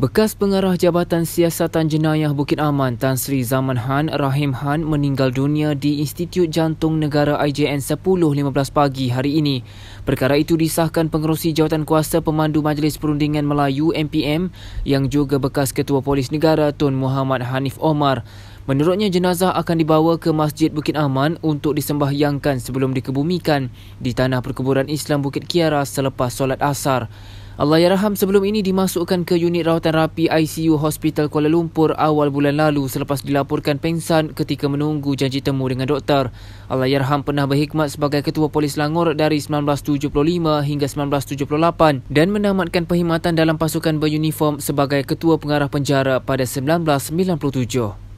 Bekas pengarah Jabatan Siasatan Jenayah Bukit Aman Tan Sri Zaman Han Rahim Han meninggal dunia di Institut Jantung Negara IJN 10.15 pagi hari ini. Perkara itu disahkan pengerusi jawatan kuasa pemandu Majlis Perundingan Melayu MPM yang juga bekas Ketua Polis Negara Tun Muhammad Hanif Omar. Menurutnya jenazah akan dibawa ke Masjid Bukit Aman untuk disembahyangkan sebelum dikebumikan di tanah perkuburan Islam Bukit Kiara selepas solat asar. Allahyarham sebelum ini dimasukkan ke unit rawatan rapi ICU Hospital Kuala Lumpur awal bulan lalu selepas dilaporkan pengsan ketika menunggu janji temu dengan doktor. Allahyarham pernah berkhidmat sebagai ketua polis Langor dari 1975 hingga 1978 dan menamatkan perkhidmatan dalam pasukan beruniform sebagai ketua pengarah penjara pada 1997.